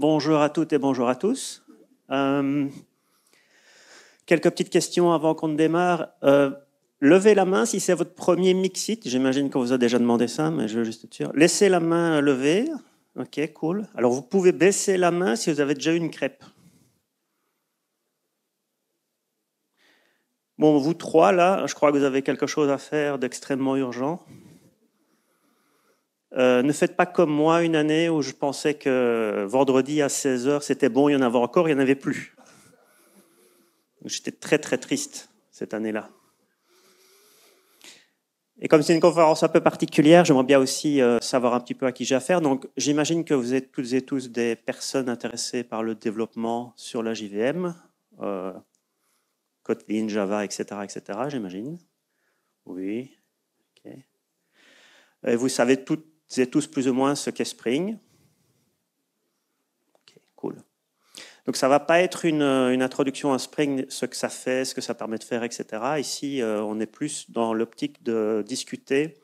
Bonjour à toutes et bonjour à tous. Euh, quelques petites questions avant qu'on démarre. Euh, levez la main si c'est votre premier mixit. J'imagine qu'on vous a déjà demandé ça, mais je veux juste être sûr. Laissez la main levée. Ok, cool. Alors vous pouvez baisser la main si vous avez déjà eu une crêpe. Bon, vous trois là, je crois que vous avez quelque chose à faire d'extrêmement urgent. Euh, ne faites pas comme moi une année où je pensais que vendredi à 16h, c'était bon, il y en avait encore, il n'y en avait plus. J'étais très très triste cette année-là. Et comme c'est une conférence un peu particulière, j'aimerais bien aussi euh, savoir un petit peu à qui j'ai affaire. Donc j'imagine que vous êtes toutes et tous des personnes intéressées par le développement sur la JVM, Kotlin, euh, Java, etc. etc. j'imagine. Oui. Et vous savez toutes vous êtes tous plus ou moins ce qu'est Spring. cool. Donc ça ne va pas être une, introduction à Spring, ce que ça fait, ce que ça permet de faire, etc. Ici, euh, on est plus dans l'optique de discuter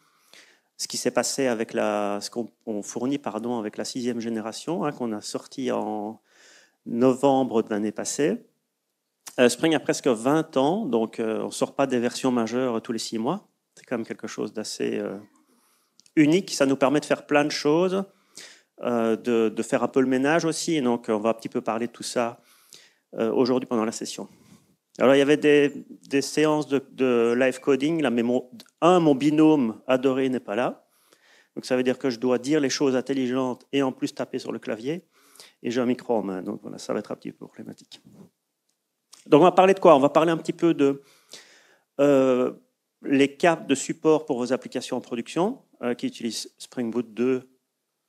ce qui s'est passé avec la, ce qu'on fournit pardon, avec la sixième génération, hein, qu'on a sorti en novembre de l'année passée. Euh, Spring a presque 20 ans, donc euh, on ne sort pas des versions majeures tous les six mois. C'est quand même quelque chose d'assez unique, ça nous permet de faire plein de choses, euh, de, faire un peu le ménage aussi. Et donc, on va un petit peu parler de tout ça euh, aujourd'hui pendant la session. Alors, il y avait des, séances de, live coding. Là, mais un, mon binôme adoré n'est pas là. Donc, ça veut dire que je dois dire les choses intelligentes et en plus taper sur le clavier. Et j'ai un micro en main. Donc, voilà, ça va être un petit peu problématique. Donc, on va parler de quoi On va parler un petit peu de euh, les caps de support pour vos applications en production. Euh, qui utilise Spring Boot 2,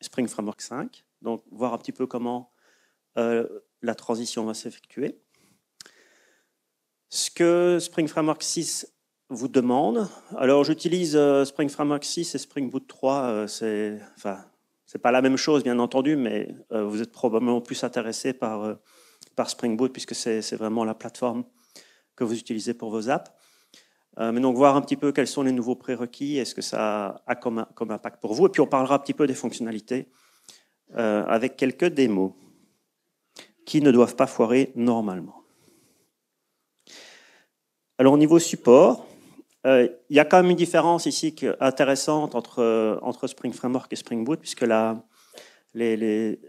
Spring Framework 5. Donc, voir un petit peu comment euh, la transition va s'effectuer. Ce que Spring Framework 6 vous demande, alors j'utilise euh, Spring Framework 6 et Spring Boot 3, c'est enfin, pas la même chose bien entendu, mais vous êtes probablement plus intéressé par, par Spring Boot puisque c'est vraiment la plateforme que vous utilisez pour vos apps. Euh, mais donc voir un petit peu quels sont les nouveaux prérequis, est-ce que ça a comme, impact pour vous. Et puis on parlera un petit peu des fonctionnalités euh, avec quelques démos qui ne doivent pas foirer normalement. Alors au niveau support, euh, il y a quand même une différence ici intéressante entre, Spring Framework et Spring Boot, puisque la, les, les,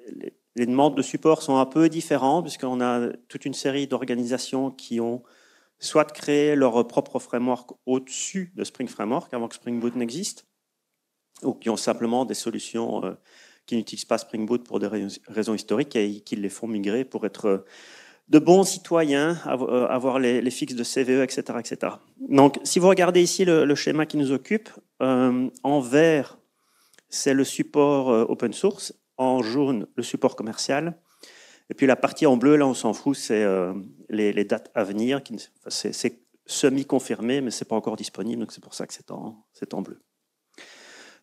demandes de support sont un peu différentes, puisqu'on a toute une série d'organisations qui ont soit de créer leur propre framework au-dessus de Spring Framework avant que Spring Boot n'existe, ou qui ont simplement des solutions euh, qui n'utilisent pas Spring Boot pour des raisons historiques et qui les font migrer pour être euh, de bons citoyens, euh, avoir les, fixes de CVE, etc., etc. Donc, si vous regardez ici le, schéma qui nous occupe, en vert, c'est le support open source, en jaune, le support commercial, et puis la partie en bleu, là, on s'en fout, c'est euh, les, dates à venir. c'est semi-confirmé, mais ce n'est pas encore disponible, donc c'est pour ça que c'est en, bleu.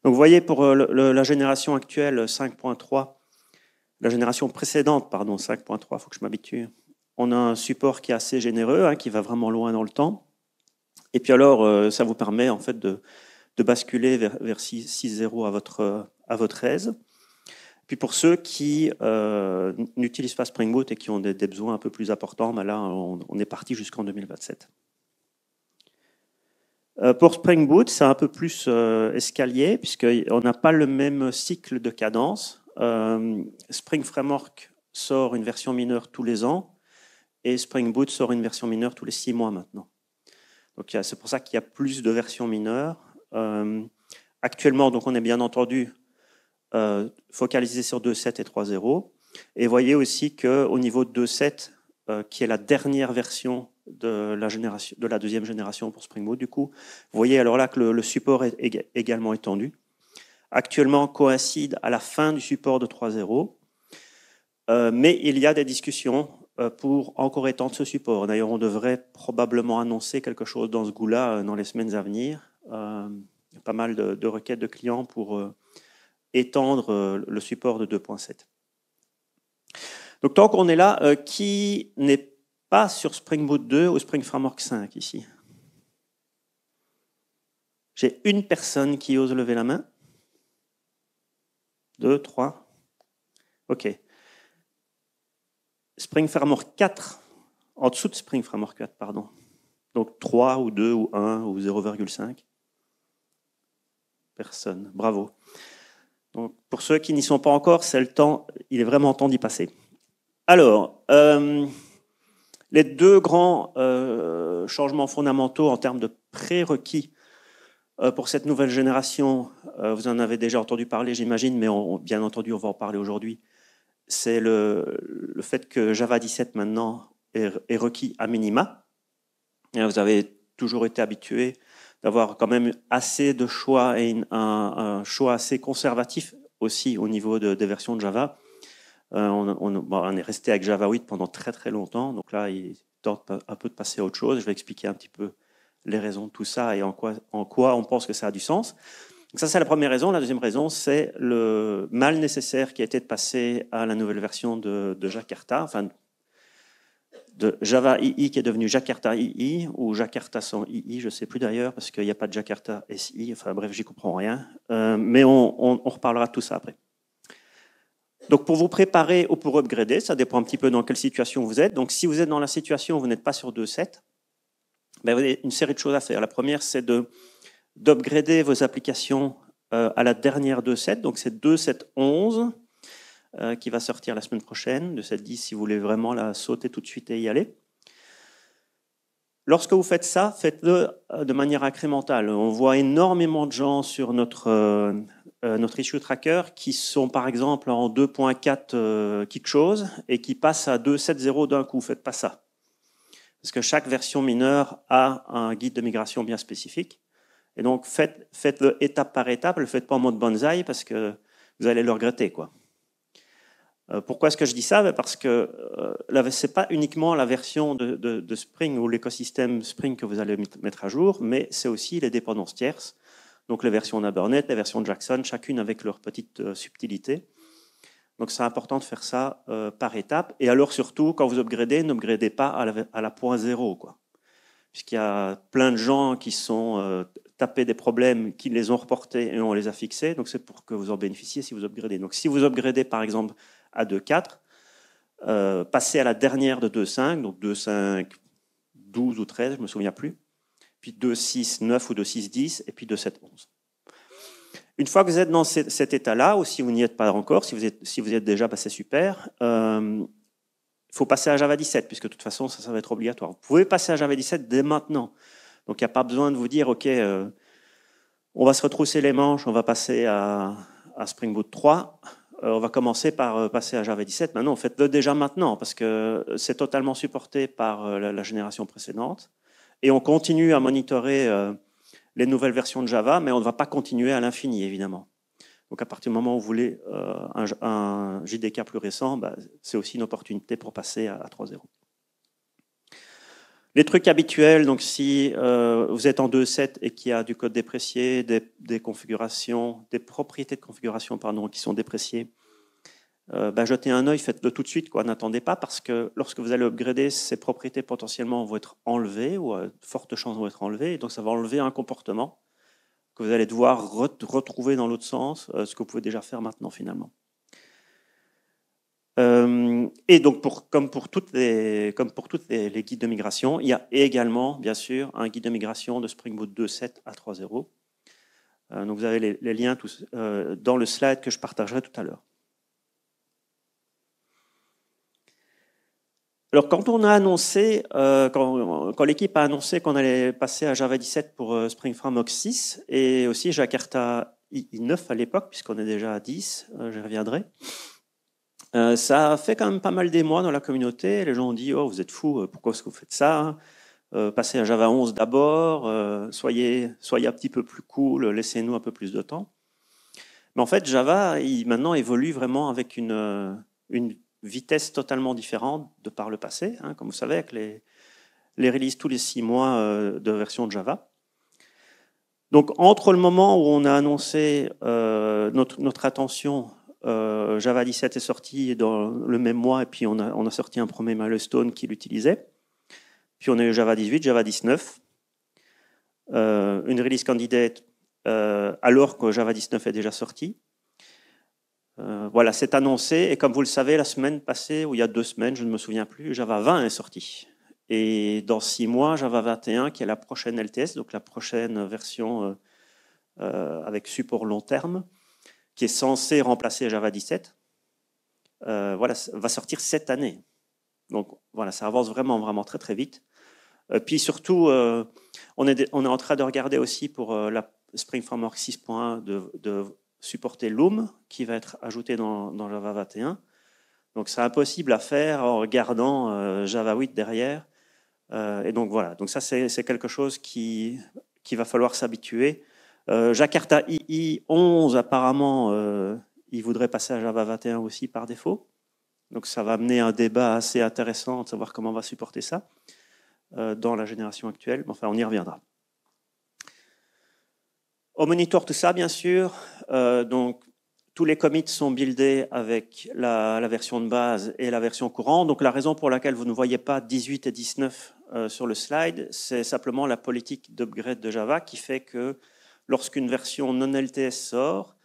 Donc vous voyez, pour euh, la génération actuelle 5.3, la génération précédente, pardon, 5.3, il faut que je m'habitue, on a un support qui est assez généreux, hein, qui va vraiment loin dans le temps. Et puis alors, euh, ça vous permet en fait de, basculer vers, vers 6.0 à votre, à votre aise. Puis pour ceux qui euh, n'utilisent pas Spring Boot et qui ont des, besoins un peu plus importants, ben là, on, est parti jusqu'en 2027. Euh, pour Spring Boot, c'est un peu plus euh, escalier, puisqu'on n'a pas le même cycle de cadence. Spring Framework sort une version mineure tous les ans, et Spring Boot sort une version mineure tous les six mois maintenant. Donc c'est pour ça qu'il y a plus de versions mineures. actuellement, donc on est bien entendu euh, focalisé sur 2.7 et 3.0. Et voyez aussi qu'au niveau de 2.7, euh, qui est la dernière version de la, génération, de la deuxième génération pour Spring Boot, du coup, vous voyez alors là que le, support est également étendu. Actuellement, coïncide à la fin du support de 3.0, euh, mais il y a des discussions pour encore étendre ce support. D'ailleurs, on devrait probablement annoncer quelque chose dans ce goût-là dans les semaines à venir. Euh, pas mal de, de, requêtes de clients pour étendre euh, le support de 2.7. Donc tant qu'on est là, euh, qui n'est pas sur Spring Boot 2 ou Spring Framework 5 ici J'ai une personne qui ose lever la main. Deux, trois. OK. Spring Framework 4, en dessous de Spring Framework 4, pardon. Donc 3 ou 2 ou 1 ou 0,5. Personne. Bravo. Donc, pour ceux qui n'y sont pas encore, c'est le temps, il est vraiment temps d'y passer. Alors, euh, les deux grands euh, changements fondamentaux en termes de prérequis euh, pour cette nouvelle génération, vous en avez déjà entendu parler, j'imagine, mais bien entendu, on va en parler aujourd'hui. C'est le, fait que Java 17 maintenant est, requis à minima. vous avez toujours été habitué d'avoir quand même assez de choix et un, choix assez conservatif aussi au niveau de, des versions de Java. Euh, on, on, est resté avec Java 8 pendant très très longtemps, donc là, il tente un peu de passer à autre chose. Je vais expliquer un petit peu les raisons de tout ça et en quoi, en quoi on pense que ça a du sens. Donc ça, c'est la première raison. La deuxième raison, c'est le mal nécessaire qui a été de passer à la nouvelle version de, de Jakarta, enfin de Java II qui est devenu Jakarta II ou Jakarta sans II, je ne sais plus d'ailleurs, parce qu'il n'y a pas de Jakarta SI, enfin bref, j'y comprends rien. Euh, mais on, reparlera de tout ça après. Donc pour vous préparer ou pour upgrader, ça dépend un petit peu dans quelle situation vous êtes. Donc si vous êtes dans la situation où vous n'êtes pas sur 2.7, ben vous avez une série de choses à faire. La première, c'est de d'upgrader vos applications euh, à la dernière 2.7, donc c'est 2.7.11 euh, qui va sortir la semaine prochaine, de 7 10 si vous voulez vraiment la sauter tout de suite et y aller. Lorsque vous faites ça, faites-le euh, de manière incrémentale. On voit énormément de gens sur notre, euh, notre issue tracker qui sont par exemple en 2.4 quelque chose et qui passent à 2.7.0 d'un coup. Faites pas ça. Parce que chaque version mineure a un guide de migration bien spécifique. Et donc faites-le étape par étape, Ne le faites pas en mode bonsaï parce que vous allez le regretter. quoi. Euh, pourquoi est-ce que je dis ça ben, Parce que euh, ce n'est pas uniquement la version de, Spring ou l'écosystème Spring que vous allez mettre à jour, mais c'est aussi les dépendances tierces, donc les versions Naburnet, les versions de Jackson, chacune avec leur petite euh, subtilité. Donc c'est important de faire ça par étape. Et alors surtout, quand vous upgradez, n'upgradez pas à la, point zéro, quoi. puisqu'il y a plein de gens qui sont tapés des problèmes, qui les ont reportés et on les a fixés. Donc c'est pour que vous en bénéficiez si vous upgradez. Donc si vous upgradez par exemple à 4 Euh, passer à la dernière de 2,5, donc 5, 12 ou 13, je ne me souviens plus. Puis 6, 9 ou 6, 10, et puis 7, 11. Une fois que vous êtes dans cet état-là, ou si vous n'y êtes pas encore, si vous êtes, si vous êtes déjà passé super, il euh, faut passer à Java 17, puisque de toute façon, ça, ça, va être obligatoire. Vous pouvez passer à Java 17 dès maintenant. Donc, il n'y a pas besoin de vous dire, OK, euh, on va se retrousser les manches, on va passer à, à Spring Boot 3. Euh, on va commencer par euh, passer à Java 17. Maintenant, faites-le déjà maintenant, parce que c'est totalement supporté par euh, la, génération précédente. Et on continue à monitorer les nouvelles versions de Java, mais on ne va pas continuer à l'infini, évidemment. Donc à partir du moment où vous voulez un, JDK plus récent, bah, c'est aussi une opportunité pour passer à, 3.0. Les trucs habituels, donc si vous êtes en 2.7 et qu'il y a du code déprécié, des, configurations, des propriétés de configuration pardon, qui sont dépréciées, euh, bah, jetez un œil, faites-le tout de suite, quoi. N'attendez pas parce que lorsque vous allez upgrader, ces propriétés potentiellement vont être enlevées ou à euh, forte chance vont être enlevées, et donc ça va enlever un comportement que vous allez devoir retrouver dans l'autre sens, euh, ce que vous pouvez déjà faire maintenant finalement. et donc, pour, comme pour toutes, les, comme pour toutes les, guides de migration, il y a également, bien sûr, un guide de migration de Spring Boot 2.7 à 3.0. donc, vous avez les, les liens tous, dans le slide que je partagerai tout à l'heure. Alors quand on a annoncé, euh, quand, l'équipe a annoncé qu'on allait passer à Java 17 pour euh, Spring Framework 6 et aussi Jakarta I9 à l'époque, puisqu'on est déjà à 10, euh, j'y reviendrai, ça a fait quand même pas mal des mois dans la communauté. Les gens ont dit, oh vous êtes fous, pourquoi est-ce que vous faites ça hein Passez à Java 11 d'abord, soyez, soyez un petit peu plus cool, laissez-nous un peu plus de temps. Mais en fait, Java, il, maintenant, évolue vraiment avec une, une vitesse totalement différente de par le passé, hein, comme vous savez, avec les, les releases tous les six mois euh, de version de Java. Donc entre le moment où on a annoncé euh, notre, attention, euh, Java 17 est sorti dans le même mois, et puis on a, on a sorti un premier milestone qui l'utilisait. Puis on a eu Java 18, Java 19, une release candidate alors que Java 19 est déjà sorti. Euh, voilà, c'est annoncé. Et comme vous le savez, la semaine passée, ou il y a deux semaines, je ne me souviens plus, Java 20 est sorti. Et dans six mois, Java 21, qui est la prochaine LTS, donc la prochaine version euh, euh, avec support long terme, qui est censée remplacer Java 17, voilà, va sortir cette année. Donc voilà, ça avance vraiment, vraiment très, très vite. puis surtout, on est, on, est, en train de regarder aussi pour la Spring Framework 6.1 de supporter l'OOM qui va être ajouté dans, Java 21. Donc c'est impossible à faire en regardant euh, Java 8 derrière. Euh, et donc voilà, donc ça c'est quelque chose qui, qui va falloir s'habituer. Euh, Jakarta II 11, apparemment, il voudrait passer à Java 21 aussi par défaut. Donc ça va amener un débat assez intéressant de savoir comment on va supporter ça dans la génération actuelle. Enfin, on y reviendra. On monitor tout ça, bien sûr. Euh, donc, tous les commits sont buildés avec la, version de base et la version courante. Donc, la raison pour laquelle vous ne voyez pas 18 et 19 euh, sur le slide, c'est simplement la politique d'upgrade de Java qui fait que lorsqu'une version non LTS sort,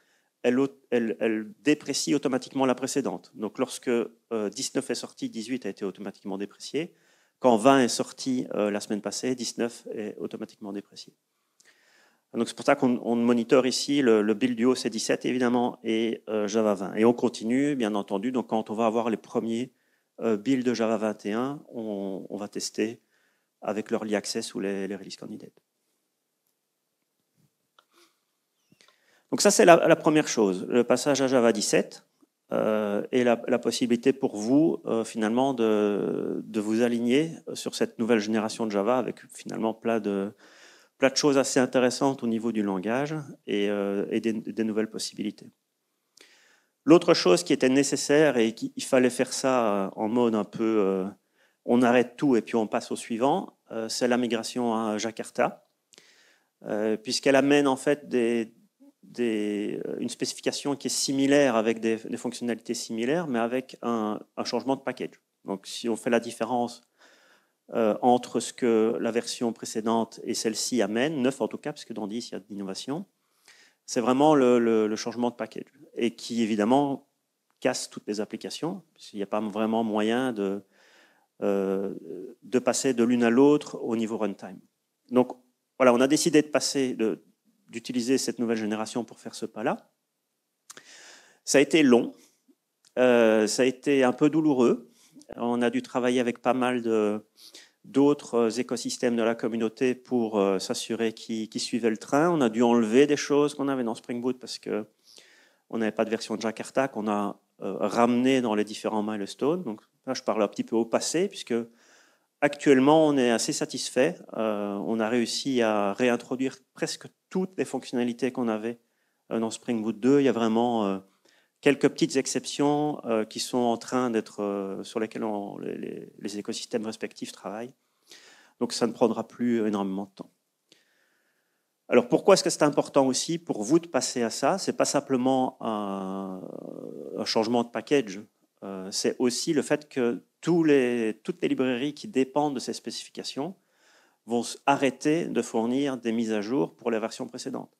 elle, déprécie automatiquement la précédente. Donc, lorsque 19 euh, est sorti, 18 a été automatiquement déprécié. Quand 20 est sorti la semaine passée, 19 est automatiquement déprécié c'est pour ça qu'on moniteur ici le, le build du C17 évidemment et euh, Java 20. Et on continue bien entendu. Donc quand on va avoir les premiers euh, builds de Java 21, on, va tester avec leur access ou les, release candidates. Donc ça c'est la, première chose, le passage à Java 17 euh, et la, possibilité pour vous finalement de, de, vous aligner sur cette nouvelle génération de Java avec finalement plein de plein de choses assez intéressantes au niveau du langage et, euh, des, nouvelles possibilités. L'autre chose qui était nécessaire et qu'il fallait faire ça euh, en mode un peu euh, on arrête tout et puis on passe au suivant, c'est la migration à Jakarta, puisqu'elle amène en fait une spécification qui est similaire avec des, fonctionnalités similaires, mais avec un changement de package. Donc si on fait la différence euh, entre ce que la version précédente et celle-ci amène, neuf en tout cas, parce que dans 10, il y a de l'innovation, c'est vraiment le, changement de package, et qui évidemment casse toutes les applications, qu'il n'y a pas vraiment moyen de, euh, de passer de l'une à l'autre au niveau runtime. Donc voilà, on a décidé de passer, d'utiliser cette nouvelle génération pour faire ce pas-là. Ça a été long, euh, ça a été un peu douloureux, on a dû travailler avec pas mal de, d'autres euh, écosystèmes de la communauté pour euh, s'assurer qu'ils suivaient le train. On a dû enlever des choses qu'on avait dans Spring Boot parce que on n'avait pas de version de Jakarta qu'on a euh, ramené dans les différents milestones. Donc je parle un petit peu au passé puisque actuellement, on est assez satisfait. on a réussi à réintroduire presque toutes les fonctionnalités qu'on avait dans Spring Boot 2. Il y a vraiment quelques petites exceptions euh, qui sont en train d'être euh, sur lesquelles les, écosystèmes respectifs travaillent. Donc ça ne prendra plus énormément de temps. Alors pourquoi est-ce que c'est important aussi pour vous de passer à ça C'est pas simplement un, changement de package, euh, c'est aussi le fait que tous les, toutes les librairies qui dépendent de ces spécifications vont arrêter de fournir des mises à jour pour les versions précédentes.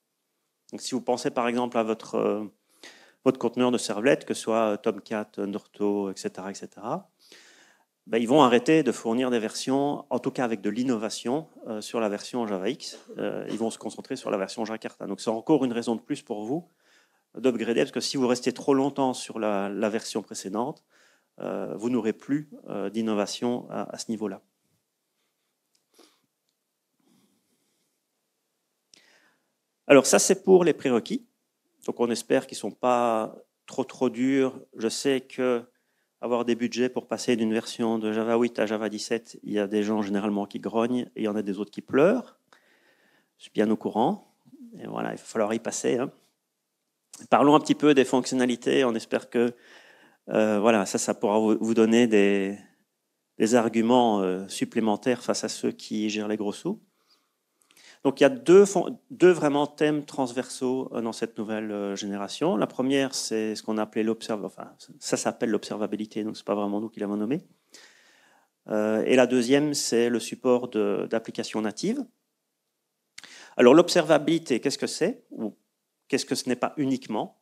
Donc si vous pensez par exemple à votre votre conteneur de servlettes, que ce soit euh, Tomcat, Norto, etc., etc. Ben, ils vont arrêter de fournir des versions, en tout cas avec de l'innovation, euh, sur la version Java X. Euh, ils vont se concentrer sur la version Jakarta. Donc c'est encore une raison de plus pour vous d'upgrader, parce que si vous restez trop longtemps sur la, version précédente, vous n'aurez plus d'innovation à ce niveau-là. Alors ça, c'est pour les prérequis. Donc on espère qu'ils ne sont pas trop trop durs. Je sais que avoir des budgets pour passer d'une version de Java 8 à Java 17, il y a des gens généralement qui grognent et il y en a des autres qui pleurent. Je suis bien au courant. Et voilà, il va falloir y passer. Hein. Parlons un petit peu des fonctionnalités. On espère que euh, voilà, ça, ça pourra vous donner des, arguments euh, supplémentaires face à ceux qui gèrent les gros sous. Donc il y a deux, deux vraiment thèmes transversaux euh, dans cette nouvelle euh, génération. La première, c'est ce qu'on appelait appelé l'observabilité. Enfin, ça s'appelle l'observabilité, donc ce pas vraiment nous qui l'avons nommé. Euh, et la deuxième, c'est le support d'applications natives. Alors l'observabilité, qu'est-ce que c'est Ou qu'est-ce que ce n'est pas uniquement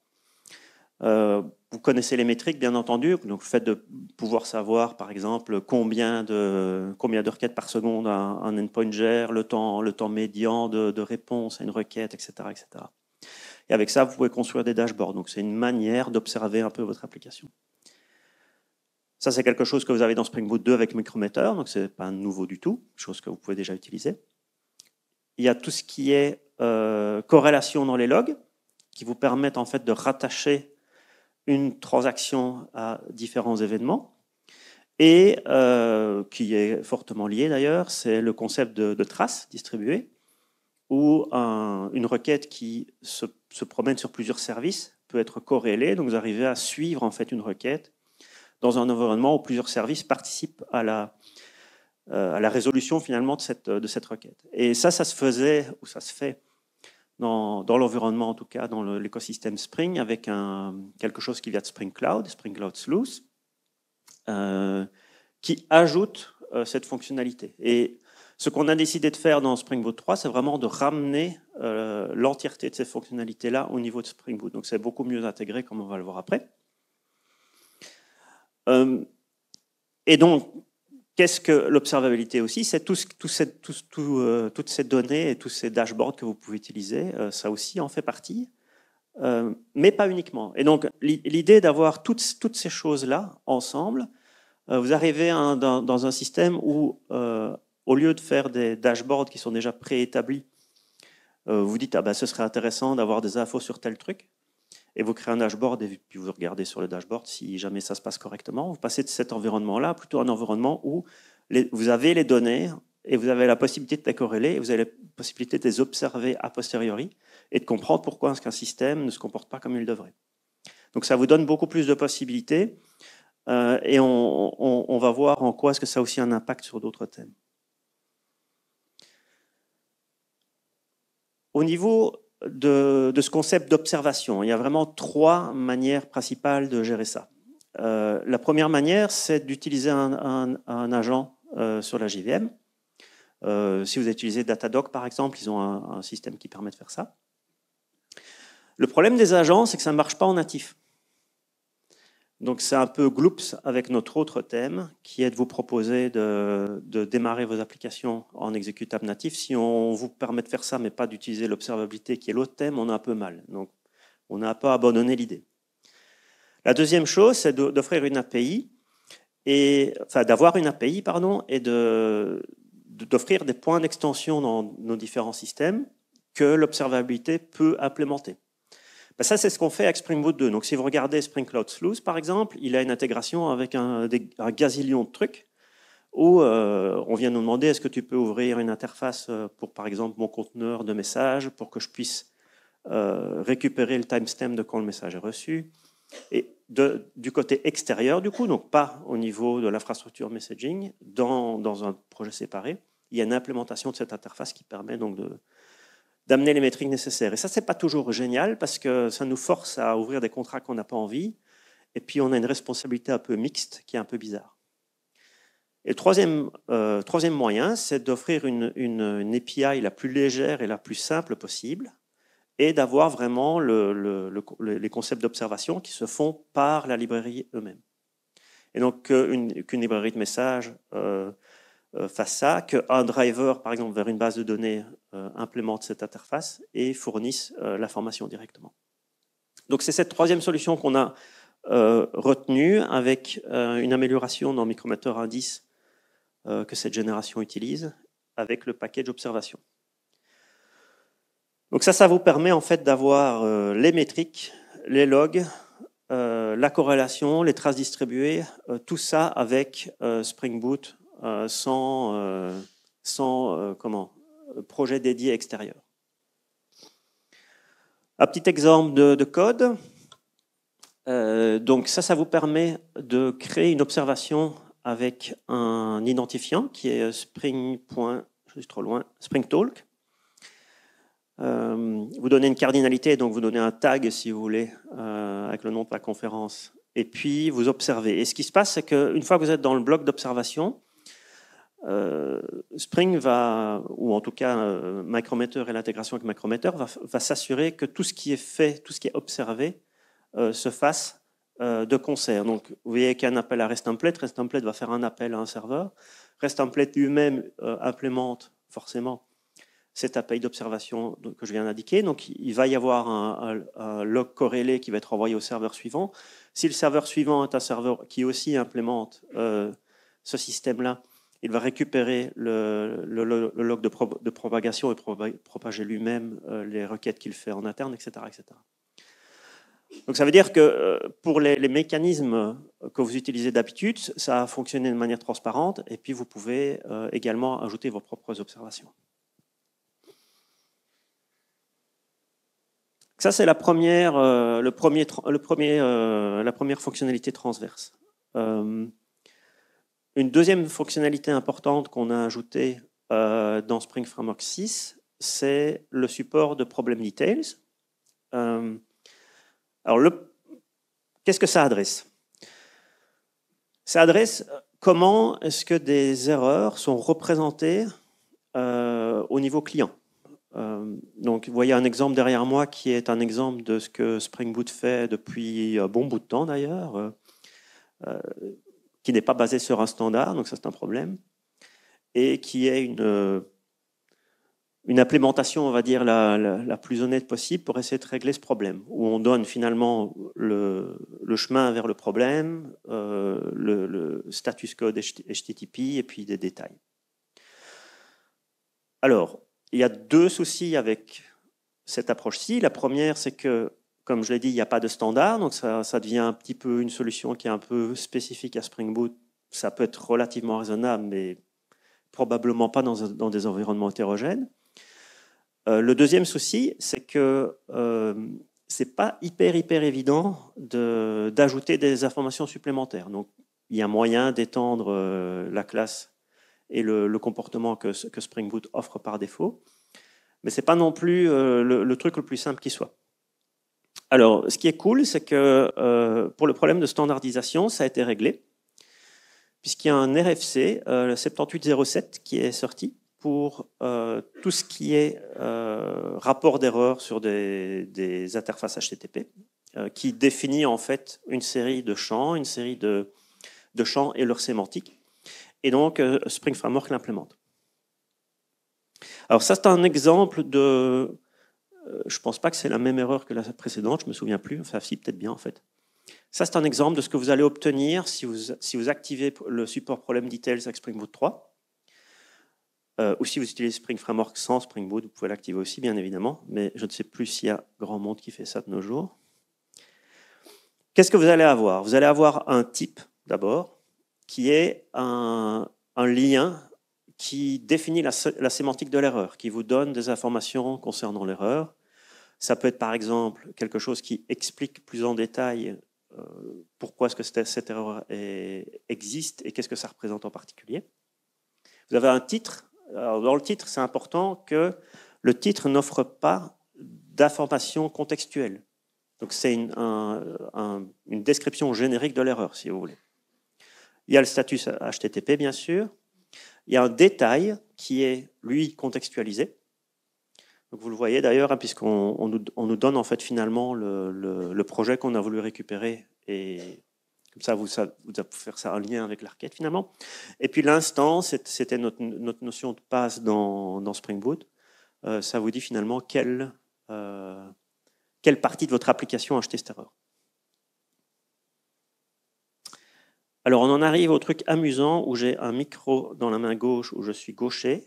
euh, vous connaissez les métriques, bien entendu, donc le fait de pouvoir savoir, par exemple, combien de combien de requêtes par seconde un, endpoint gère, le temps, le temps médian de, réponse à une requête, etc., etc. Et avec ça, vous pouvez construire des dashboards. Donc, c'est une manière d'observer un peu votre application. Ça, c'est quelque chose que vous avez dans Spring Boot 2 avec Micrometer, donc c'est pas nouveau du tout, chose que vous pouvez déjà utiliser. Il y a tout ce qui est euh, corrélation dans les logs, qui vous permettent en fait de rattacher une transaction à différents événements. Et euh, qui est fortement lié d'ailleurs, c'est le concept de, de trace distribuée, où une requête qui se, promène sur plusieurs services peut être corrélée. Donc vous arrivez à suivre en fait une requête dans un environnement où plusieurs services participent à la, euh, la résolution finalement de cette, de cette requête. Et ça, ça se faisait, ou ça se fait dans, l'environnement, en tout cas dans l'écosystème Spring, avec quelque chose qui vient de Spring Cloud, Spring Cloud Sleuth, qui ajoute euh, cette fonctionnalité. Et ce qu'on a décidé de faire dans Spring Boot 3, c'est vraiment de ramener euh, l'entièreté de ces fonctionnalités-là au niveau de Spring Boot. Donc c'est beaucoup mieux intégré, comme on va le voir après. Euh, et donc, Qu'est-ce que l'observabilité aussi C'est tout, euh, toutes ces données et tous ces dashboards que vous pouvez utiliser, euh, ça aussi en fait partie, euh, mais pas uniquement. Et donc l'idée d'avoir toutes, toutes, ces choses-là ensemble, vous arrivez dans, un système où, au lieu de faire des dashboards qui sont déjà préétablis, vous dites ah ben, ce serait intéressant d'avoir des infos sur tel truc et vous créez un dashboard et puis vous regardez sur le dashboard si jamais ça se passe correctement. Vous passez de cet environnement-là plutôt à un environnement où vous avez les données et vous avez la possibilité de les corréler et vous avez la possibilité de les observer a posteriori et de comprendre pourquoi est-ce qu'un système ne se comporte pas comme il devrait. Donc ça vous donne beaucoup plus de possibilités euh, et on, on, va voir en quoi est-ce que ça a aussi un impact sur d'autres thèmes. Au niveau de, ce concept d'observation. Il y a vraiment trois manières principales de gérer ça. Euh, la première manière, c'est d'utiliser un, agent euh, sur la JVM. Euh, si vous utilisez Datadoc, par exemple, ils ont un, système qui permet de faire ça. Le problème des agents, c'est que ça ne marche pas en natif. Donc c'est un peu gloops avec notre autre thème qui est de vous proposer de, de, démarrer vos applications en exécutable natif. Si on vous permet de faire ça mais pas d'utiliser l'observabilité qui est l'autre thème, on a un peu mal. Donc on n'a pas abandonné l'idée. La deuxième chose, c'est d'offrir une API et enfin d'avoir une API pardon et de d'offrir des points d'extension dans nos différents systèmes que l'observabilité peut implémenter. Ben, ça, c'est ce qu'on fait avec Spring Boot 2. Donc, si vous regardez Spring Cloud Sleuth, par exemple, il a une intégration avec un, des, gazillion de trucs où euh, on vient nous demander est-ce que tu peux ouvrir une interface euh, pour, par exemple, mon conteneur de messages pour que je puisse euh, récupérer le timestamp de quand le message est reçu. Et de, du côté extérieur, du coup, donc pas au niveau de l'infrastructure messaging, dans, dans, un projet séparé, il y a une implémentation de cette interface qui permet donc de, d'amener les métriques nécessaires. Et ça, c'est pas toujours génial parce que ça nous force à ouvrir des contrats qu'on n'a pas envie. Et puis, on a une responsabilité un peu mixte qui est un peu bizarre. Et le troisième, euh, troisième moyen, c'est d'offrir une, une, une, API la plus légère et la plus simple possible et d'avoir vraiment le, les concepts d'observation qui se font par la librairie eux-mêmes. Et donc, euh, qu'une librairie de messages euh, euh, fasse ça, qu'un driver, par exemple, vers une base de données euh, implémente cette interface et fournisse euh, l'information directement. Donc c'est cette troisième solution qu'on a retenue avec une amélioration dans Micrometer Indice que cette génération utilise avec le package observation. Donc ça, ça vous permet en fait d'avoir les métriques, les logs, la corrélation, les traces distribuées, tout ça avec Spring Boot euh, sans, euh, sans euh, comment, projet dédié extérieur. Un petit exemple de, code. donc ça, ça vous permet de créer une observation avec un identifiant qui est Spring. Je suis trop loin. Spring vous donnez une cardinalité, donc vous donnez un tag si vous voulez avec le nom de la conférence. Et puis vous observez. Et ce qui se passe, c'est qu'une fois que vous êtes dans le bloc d'observation, euh, Spring va, ou en tout cas euh, Micrometer et l'intégration avec Micrometer, va, s'assurer que tout ce qui est fait, tout ce qui est observé, euh, se fasse de concert. Donc, vous voyez qu'il y a un appel à RESTemplate. RESTemplate va faire un appel à un serveur. RESTemplate lui-même implémente forcément cet appel d'observation que je viens d'indiquer. Donc, il va y avoir un, un, log corrélé qui va être envoyé au serveur suivant. Si le serveur suivant est un serveur qui aussi implémente ce système-là, il va récupérer le, log de, propagation et propager lui-même euh, les requêtes qu'il fait en interne, etc., etc. Donc ça veut dire que euh, pour les, mécanismes euh, que vous utilisez d'habitude, ça a fonctionné de manière transparente, et puis vous pouvez également ajouter vos propres observations. Ça, c'est la le premier, le premier, la première fonctionnalité transverse. Une deuxième fonctionnalité importante qu'on a ajoutée euh, dans Spring Framework 6, c'est le support de Problem Details. Euh, alors, le... qu'est-ce que ça adresse Ça adresse euh, comment est-ce que des erreurs sont représentées au niveau client. donc, vous voyez un exemple derrière moi qui est un exemple de ce que Spring Boot fait depuis un bon bout de temps d'ailleurs qui n'est pas basé sur un standard, donc ça c'est un problème, et qui est une, euh, une implémentation, on va dire, la, la, plus honnête possible pour essayer de régler ce problème, où on donne finalement le, le chemin vers le problème, euh, le, le, status code HTTP et puis des détails. Alors, il y a deux soucis avec cette approche-ci. La première, c'est que comme je l'ai dit, il n'y a pas de standard, donc ça, devient un petit peu une solution qui est un peu spécifique à Spring Boot. Ça peut être relativement raisonnable, mais probablement pas dans, des environnements hétérogènes. Euh, le deuxième souci, c'est que euh, ce n'est pas hyper hyper évident d'ajouter des informations supplémentaires. Donc il y a moyen d'étendre euh, la classe et le, comportement que, Spring Boot offre par défaut, mais n'est pas non plus le, truc le plus simple qui soit. Alors, ce qui est cool, c'est que euh, pour le problème de standardisation, ça a été réglé, puisqu'il y a un RFC, euh, le 7807, qui est sorti pour euh, tout ce qui est rapport d'erreur sur des, interfaces HTTP, qui définit en fait une série de champs, une série de, de champs et leur sémantique. Et donc, Spring Framework l'implémente. Alors ça, c'est un exemple de, euh, je ne pense pas que c'est la même erreur que la précédente, je ne me souviens plus. Enfin, si, peut-être bien en fait. Ça, c'est un exemple de ce que vous allez obtenir si vous, si vous activez le support problème details avec Spring Boot 3. Euh, ou si vous utilisez Spring Framework sans Spring Boot, vous pouvez l'activer aussi, bien évidemment. Mais je ne sais plus s'il y a grand monde qui fait ça de nos jours. Qu'est-ce que vous allez avoir Vous allez avoir un type, d'abord, qui est un, lien qui définit la sémantique de l'erreur, qui vous donne des informations concernant l'erreur. Ça peut être par exemple quelque chose qui explique plus en détail euh, pourquoi est-ce que cette, cette erreur existe et qu'est-ce que ça représente en particulier. Vous avez un titre. dans le titre, c'est important que le titre n'offre pas d'informations contextuelles. Donc c'est une, une description générique de l'erreur, si vous voulez. Il y a le statut HTTP, bien sûr. Il y a un détail qui est, lui, contextualisé vous le voyez d'ailleurs, hein, puisqu'on nous, donne en fait finalement le, projet qu'on a voulu récupérer et comme ça vous, pouvez faire ça en lien avec l'arquette finalement. Et puis l'instant, c'était notre, notion de passe dans, Spring Boot. Euh, ça vous dit finalement quelle, euh, quelle partie de votre application a acheté cette erreur. Alors on en arrive au truc amusant où j'ai un micro dans la main gauche où je suis gaucher,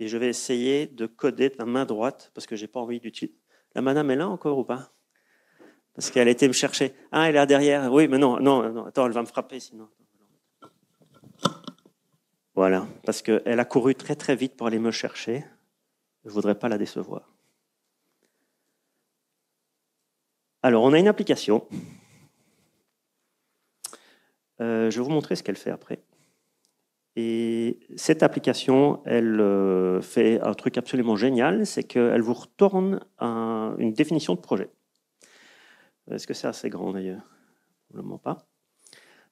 et je vais essayer de coder de la main droite parce que j'ai pas envie d'utiliser. La madame est là encore ou pas Parce qu'elle était me chercher. Ah, elle est là derrière. Oui, mais non, non, Attends, elle va me frapper sinon. Voilà, parce qu'elle a couru très très vite pour aller me chercher. Je ne voudrais pas la décevoir. Alors, on a une application. Euh, je vais vous montrer ce qu'elle fait après. Et cette application, elle euh, fait un truc absolument génial, c'est qu'elle vous retourne une définition de projet. Est-ce que c'est assez grand d'ailleurs Probablement pas.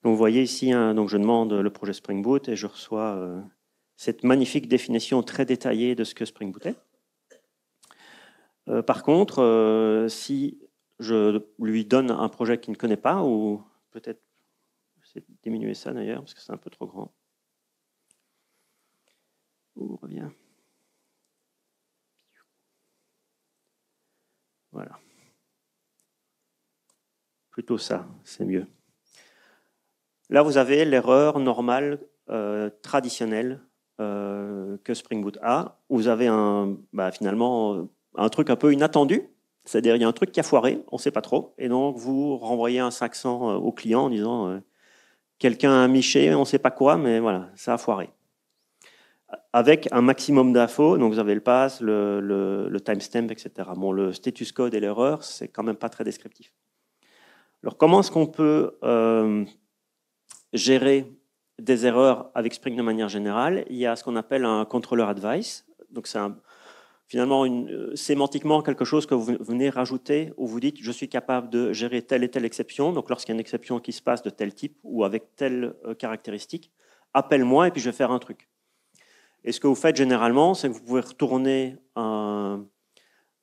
Donc vous voyez ici, donc je demande le projet Spring Boot et je reçois euh, cette magnifique définition très détaillée de ce que Spring Boot est. Euh, par contre, si je lui donne un projet qu'il ne connaît pas, ou peut-être, c'est diminuer ça d'ailleurs, parce que c'est un peu trop grand. Voilà. Plutôt ça, c'est mieux. Là, vous avez l'erreur normale euh, traditionnelle euh, que Spring Boot a. Vous avez un, bah, finalement euh, un truc un peu inattendu, c'est-à-dire il y a un truc qui a foiré, on ne sait pas trop, et donc vous renvoyez un 500 au client en disant quelqu'un a miché, on ne sait pas quoi, mais voilà, ça a foiré avec un maximum d'infos. Donc vous avez le pass, le, timestamp, etc. Bon, le status code et l'erreur, c'est quand même pas très descriptif. Alors comment est-ce qu'on peut euh, gérer des erreurs avec Spring de manière générale Il y a ce qu'on appelle un controller advice. Donc c'est finalement une, euh, sémantiquement quelque chose que vous venez rajouter où vous dites je suis capable de gérer telle et telle exception. Donc lorsqu'il y a une exception qui se passe de tel type ou avec telle euh, caractéristique, appelle-moi et puis je vais faire un truc. Et ce que vous faites généralement, c'est que vous pouvez retourner un,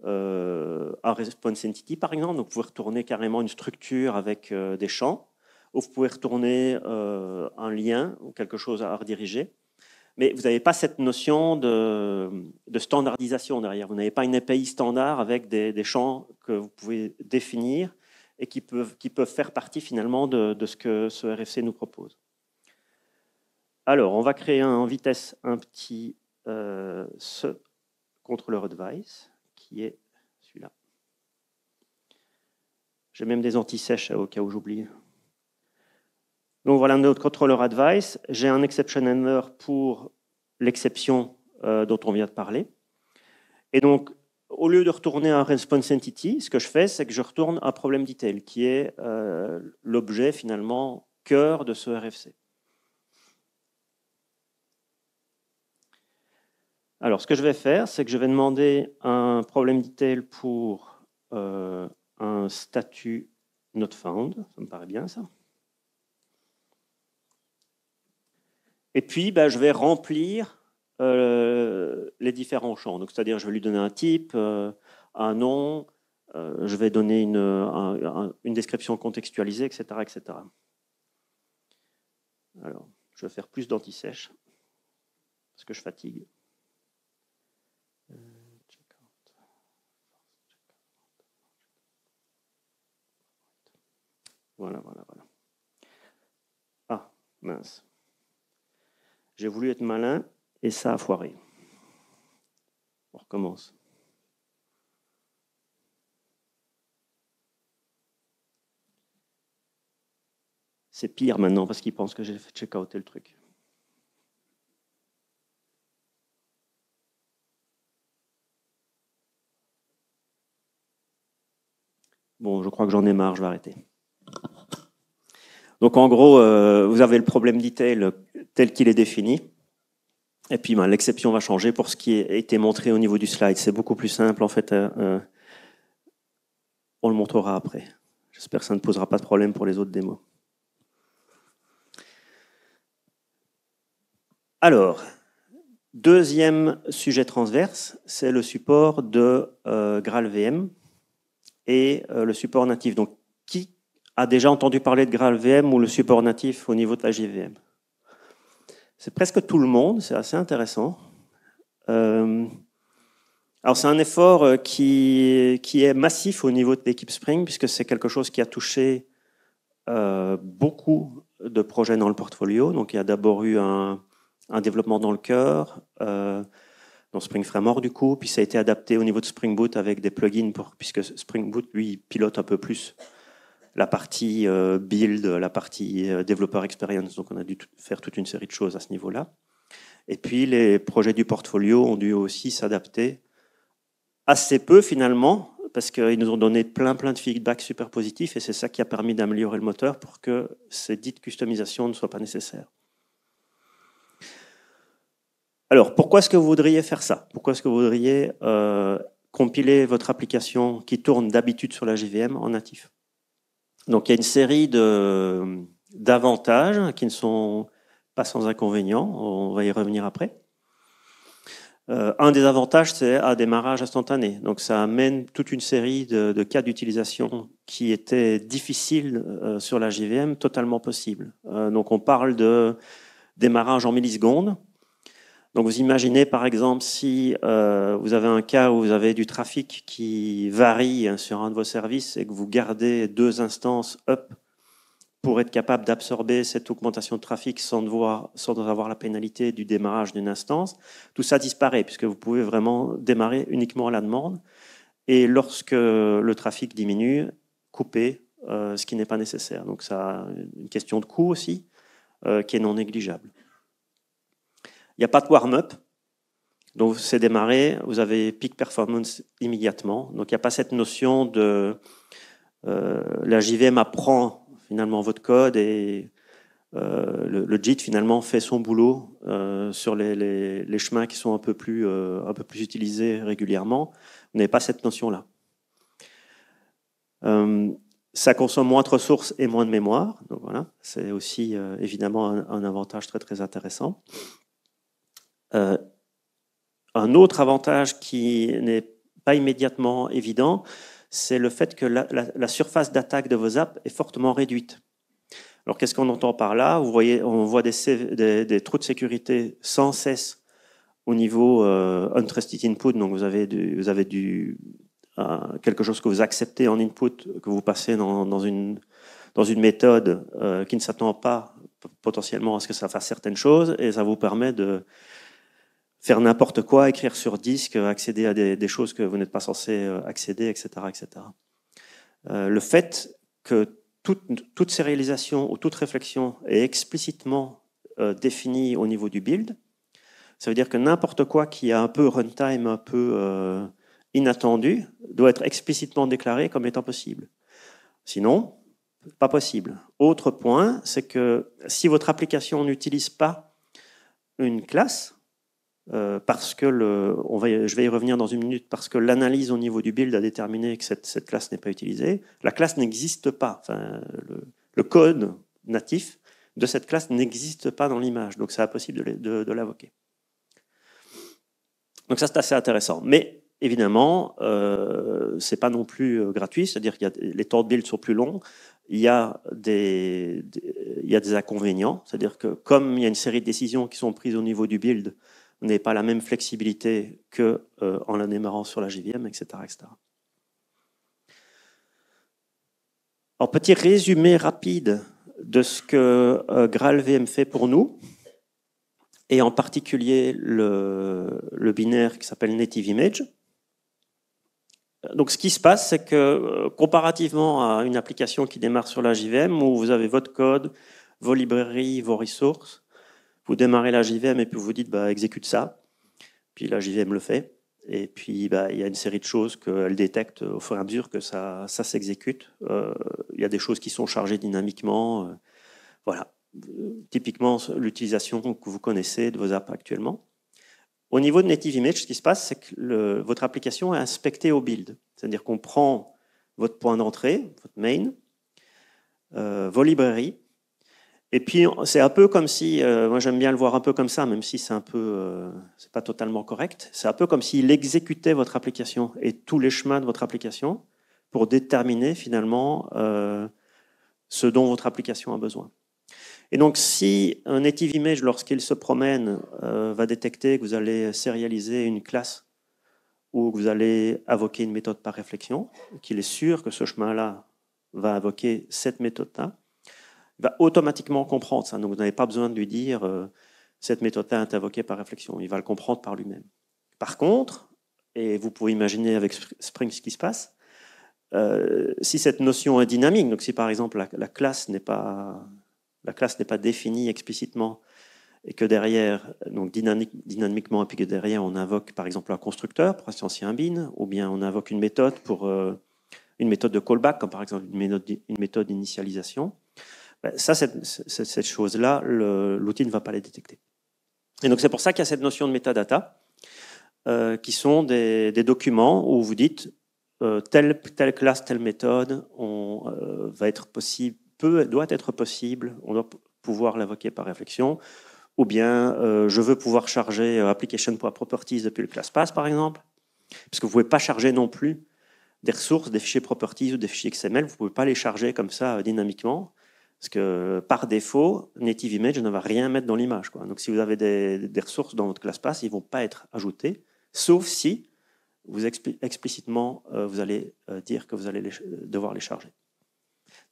euh, response entity, par exemple. Donc, vous pouvez retourner carrément une structure avec euh, des champs, ou vous pouvez retourner euh, un lien ou quelque chose à rediriger. Mais vous n'avez pas cette notion de, standardisation derrière. Vous n'avez pas une API standard avec des, champs que vous pouvez définir et qui peuvent, qui peuvent faire partie finalement de, de ce que ce RFC nous propose. Alors, on va créer un, en vitesse un petit euh, ce contrôleur advice qui est celui-là. J'ai même des anti-sèches hein, au cas où j'oublie. Donc voilà notre controller advice. J'ai un exception handler pour l'exception euh, dont on vient de parler. Et donc, au lieu de retourner un response entity, ce que je fais, c'est que je retourne un problème detail, qui est euh, l'objet finalement cœur de ce RFC. Alors, ce que je vais faire, c'est que je vais demander un problème detail pour euh, un statut not found. Ça me paraît bien, ça. Et puis, bah, je vais remplir euh, les différents champs. c'est-à-dire, je vais lui donner un type, euh, un nom, je vais donner une, une, description contextualisée, etc., etc. Alors, je vais faire plus danti parce que je fatigue. Voilà, voilà, voilà. Ah, mince. J'ai voulu être malin et ça a foiré. On recommence. C'est pire maintenant parce qu'il pensent que j'ai fait check outer le truc. Bon, je crois que j'en ai marre, je vais arrêter. Donc en gros, euh, vous avez le problème detail tel qu'il est défini. Et puis ben, l'exception va changer pour ce qui a été montré au niveau du slide. C'est beaucoup plus simple en fait. Euh, euh, on le montrera après. J'espère que ça ne posera pas de problème pour les autres démos. Alors, deuxième sujet transverse, c'est le support de GraalVM et le support natif. Donc, qui a déjà entendu parler de GraalVM ou le support natif au niveau de la JVM. C'est presque tout le monde, c'est assez intéressant. Euh, alors c'est un effort euh, qui, est massif au niveau de l'équipe Spring, puisque c'est quelque chose qui a touché euh, beaucoup de projets dans le portfolio. Donc il y a d'abord eu un, développement dans le cœur, dans Spring Framework du coup, puis ça a été adapté au niveau de Spring Boot avec des plugins, puisque Spring Boot, lui, pilote un peu plus la partie euh, build, la partie euh, développeur experience. Donc on a dû faire toute une série de choses à ce niveau-là. Et puis les projets du portfolio ont dû aussi s'adapter assez peu finalement, parce qu'ils nous ont donné plein plein de feedback super positifs et c'est ça qui a permis d'améliorer le moteur pour que ces dites customisations ne soient pas nécessaires. Alors, pourquoi est-ce que vous voudriez faire ça Pourquoi est-ce que vous voudriez euh, compiler votre application qui tourne d'habitude sur la JVM en natif donc il y a une série d'avantages qui ne sont pas sans inconvénients, on va y revenir après. Euh, un des avantages, c'est un démarrage instantané. Donc ça amène toute une série de, cas d'utilisation qui étaient difficiles euh, sur la JVM, totalement possibles. Euh, donc on parle de démarrage en millisecondes. Donc vous imaginez par exemple si euh, vous avez un cas où vous avez du trafic qui varie hein, sur un de vos services et que vous gardez deux instances up pour être capable d'absorber cette augmentation de trafic sans, devoir, sans avoir la pénalité du démarrage d'une instance, tout ça disparaît puisque vous pouvez vraiment démarrer uniquement à la demande. Et lorsque le trafic diminue, couper euh, ce qui n'est pas nécessaire. Donc ça, une question de coût aussi, euh, qui est non négligeable. Il n'y a pas de warm-up. Donc c'est démarré, vous avez peak performance immédiatement. Donc il n'y a pas cette notion de euh, la JVM apprend finalement votre code et euh, le, JIT finalement fait son boulot euh, sur les, chemins qui sont un peu plus, un peu plus utilisés régulièrement. Vous n'avez pas cette notion-là. ça consomme moins de ressources et moins de mémoire. Donc voilà, c'est aussi évidemment un, un, avantage très très intéressant. Euh, un autre avantage qui n'est pas immédiatement évident, c'est le fait que la, surface d'attaque de vos apps est fortement réduite. Alors qu'est-ce qu'on entend par là Vous voyez, on voit des, trous de sécurité sans cesse au niveau euh, untrusted input. Donc vous avez vous avez du euh, quelque chose que vous acceptez en input, que vous passez dans, une dans une méthode qui ne s'attend pas potentiellement à ce que ça fasse certaines choses, et ça vous permet de faire n'importe quoi, écrire sur disque, euh, accéder à des, choses que vous n'êtes pas censé euh, accéder, etc. etc. Euh, le fait que toute, ces réalisations ou toute réflexion est explicitement définie au niveau du build, ça veut dire que n'importe quoi qui a un peu runtime, un peu inattendu, doit être explicitement déclaré comme étant possible. Sinon, pas possible. Autre point, c'est que si votre application n'utilise pas une classe, euh, parce que je vais y revenir dans une minute, parce que l'analyse au niveau du build a déterminé que cette, classe n'est pas utilisée. La classe n'existe pas. le, code natif de cette classe n'existe pas dans l'image, donc c'est impossible de, l'invoquer. Donc ça, c'est assez intéressant. Mais évidemment, euh, c'est pas non plus euh, gratuit, c'est-à-dire que les temps de build sont plus longs. Il y a il y a des inconvénients, c'est-à-dire que comme il y a une série de décisions qui sont prises au niveau du build, n'ait pas la même flexibilité qu'en euh, en la démarrant sur la JVM, etc., etc. petit résumé rapide de ce que euh, GraalVM fait pour nous, et en particulier le, le binaire qui s'appelle Native Image. Donc, ce qui se passe, c'est que euh, comparativement à une application qui démarre sur la JVM, où vous avez votre code, vos librairies, vos ressources, vous démarrez la JVM et puis vous dites, bah, exécute ça. Puis la JVM le fait. Et puis, bah, il y a une série de choses qu'elle détecte au fur et à mesure que ça, s'exécute. Euh, il y a des choses qui sont chargées dynamiquement. Euh, voilà. Euh, typiquement, l'utilisation que vous connaissez de vos apps actuellement. Au niveau de Native Image, ce qui se passe, c'est que votre application est inspectée au build. C'est-à-dire qu'on prend votre point d'entrée, votre main, vos librairies, et puis, c'est un peu comme si, euh, moi j'aime bien le voir un peu comme ça, même si c'est un peu, euh, c'est pas totalement correct, c'est un peu comme s'il exécutait votre application et tous les chemins de votre application pour déterminer finalement euh, ce dont votre application a besoin. Et donc, si un native image, lorsqu'il se promène, va détecter que vous allez sérialiser une classe ou que vous allez invoquer une méthode par réflexion, qu'il est sûr que ce chemin-là va invoquer cette méthode-là, va automatiquement comprendre ça. Donc vous n'avez pas besoin de lui dire que euh, cette méthode-là est invoquée par réflexion. Il va le comprendre par lui-même. Par contre, et vous pouvez imaginer avec Spring ce qui se passe, euh, si cette notion est dynamique, donc si par exemple la, classe n'est pas la classe n'est pas définie explicitement et que derrière, donc dynamiquement, et puis que derrière on invoque par exemple un constructeur pour associer un bin, ou bien on invoque une méthode pour euh, une méthode de callback, comme par exemple une méthode d'initialisation, bah, ça, cette, chose-là, l'outil ne va pas les détecter. Et donc c'est pour ça qu'il y a cette notion de metadata, euh, qui sont des, documents où vous dites euh, telle, classe, telle méthode, on euh, va être possible, peut, doit être possible, on doit pouvoir l'invoquer par réflexion, ou bien je veux pouvoir charger application.properties depuis le ClassPass par exemple, parce que vous ne pouvez pas charger non plus des ressources, des fichiers properties ou des fichiers XML, vous ne pouvez pas les charger comme ça dynamiquement. Parce que par défaut, Native Image ne va rien mettre dans l'image. Donc si vous avez des, ressources dans votre classe passe ils ne vont pas être ajoutés, sauf si vous explicitement euh, vous allez euh, dire que vous allez devoir les charger.